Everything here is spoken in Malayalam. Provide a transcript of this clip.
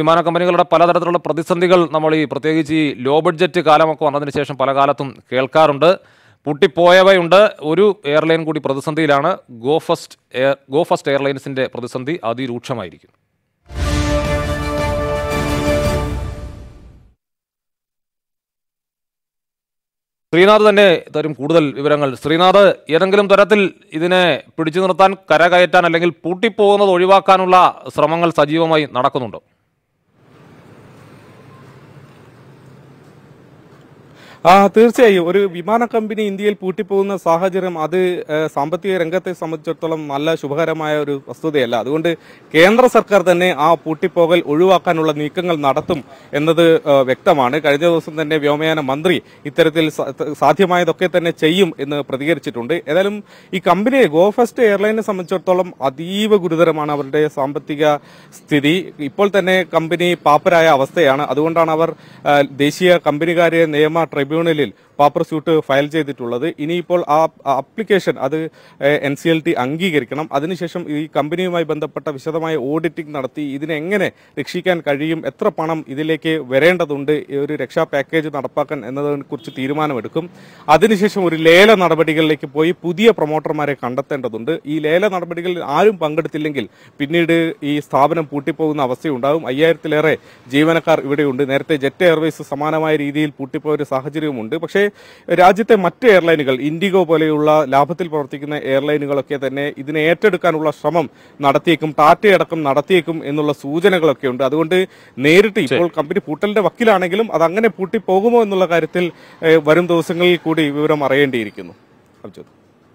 വിമാന കമ്പനികളുടെ പലതരത്തിലുള്ള പ്രതിസന്ധികൾ നമ്മൾ ഈ പ്രത്യേകിച്ച് ഈ ലോ ബഡ്ജറ്റ് കാലമൊക്കെ വന്നതിന് ശേഷം പല കാലത്തും കേൾക്കാറുണ്ട് പൊട്ടിപ്പോയവയുണ്ട് ഒരു എയർലൈൻ കൂടി പ്രതിസന്ധിയിലാണ് Go First air Go First എയർലൈൻസിൻ്റെ പ്രതിസന്ധി അതിരൂക്ഷമായിരിക്കുന്നു ശ്രീനാഥ് തന്നെ തരും കൂടുതൽ വിവരങ്ങൾ ശ്രീനാഥ് ഏതെങ്കിലും തരത്തിൽ ഇതിനെ പിടിച്ചു നിർത്താൻ കരകയറ്റാൻ അല്ലെങ്കിൽ പൂട്ടിപ്പോകുന്നത് ഒഴിവാക്കാനുള്ള ശ്രമങ്ങൾ സജീവമായി നടക്കുന്നുണ്ടോ ആ തീർച്ചയായും ഒരു വിമാന കമ്പനി ഇന്ത്യയിൽ പൂട്ടിപ്പോകുന്ന സാഹചര്യം അത് സാമ്പത്തിക രംഗത്തെ സംബന്ധിച്ചിടത്തോളം നല്ല ശുഭകരമായ ഒരു വസ്തുതയല്ല അതുകൊണ്ട് കേന്ദ്ര സർക്കാർ തന്നെ ആ പൂട്ടിപ്പോകൽ ഒഴിവാക്കാനുള്ള നീക്കങ്ങൾ നടത്തും എന്നത് വ്യക്തമാണ് കഴിഞ്ഞ ദിവസം തന്നെ വ്യോമയാന മന്ത്രി ഇത്തരത്തിൽ സാധ്യമായതൊക്കെ തന്നെ ചെയ്യും എന്ന് പ്രതികരിച്ചിട്ടുണ്ട് ഏതായാലും ഈ കമ്പനിയെ ഗോഫസ്റ്റ് എയർലൈനെ സംബന്ധിച്ചിടത്തോളം അതീവ ഗുരുതരമാണ് അവരുടെ സാമ്പത്തിക സ്ഥിതി ഇപ്പോൾ തന്നെ കമ്പനി പാപ്പരായ അവസ്ഥയാണ് അതുകൊണ്ടാണ് അവർ ദേശീയ കമ്പനികാര്യ നിയമ ട്രൈബ്യൂണൽ ട്രിബ്യൂണലിൽ പാപ്പർ സ്യൂട്ട് ഫയൽ ചെയ്തിട്ടുള്ളത് ഇനിയിപ്പോൾ ആ അപ്ലിക്കേഷൻ അത് എൻ സി എൽ ടി അംഗീകരിക്കണം അതിനുശേഷം ഈ കമ്പനിയുമായി ബന്ധപ്പെട്ട വിശദമായ ഓഡിറ്റിംഗ് നടത്തി ഇതിനെങ്ങനെ രക്ഷിക്കാൻ കഴിയും എത്ര പണം ഇതിലേക്ക് വരേണ്ടതുണ്ട് ഒരു രക്ഷാ പാക്കേജ് നടപ്പാക്കാൻ എന്നതിനെക്കുറിച്ച് തീരുമാനമെടുക്കും അതിനുശേഷം ഒരു ലേല നടപടികളിലേക്ക് പോയി പുതിയ പ്രൊമോട്ടർമാരെ കണ്ടെത്തേണ്ടതുണ്ട് ഈ ലേല നടപടികളിൽ ആരും പങ്കെടുത്തില്ലെങ്കിൽ പിന്നീട് ഈ സ്ഥാപനം പൂട്ടിപ്പോകുന്ന അവസ്ഥയുണ്ടാകും അയ്യായിരത്തിലേറെ ജീവനക്കാർ ഇവിടെയുണ്ട് നേരത്തെ ജെറ്റ് എയർവേസ് സമാനമായ രീതിയിൽ പൂട്ടിപ്പോയ ഒരു സാഹചര്യമുണ്ട് പക്ഷേ രാജ്യത്തെ മറ്റ് എയർലൈനുകൾ ഇൻഡിഗോ പോലെയുള്ള ലാഭത്തിൽ പ്രവർത്തിക്കുന്ന എയർലൈനുകളൊക്കെ തന്നെ ഇതിനെ ഏറ്റെടുക്കാനുള്ള ശ്രമം നടത്തിയേക്കും ടാറ്റയടക്കം നടത്തിയേക്കും എന്നുള്ള സൂചനകളൊക്കെ ഉണ്ട് അതുകൊണ്ട് നേരിട്ട് ഇപ്പോൾ കമ്പനി പൂട്ടലിന്റെ വക്കിലാണെങ്കിലും അത് അങ്ങനെ പൂട്ടി എന്നുള്ള കാര്യത്തിൽ വരും ദിവസങ്ങളിൽ കൂടി വിവരം അറിയേണ്ടിയിരിക്കുന്നു അബ്ജോദ്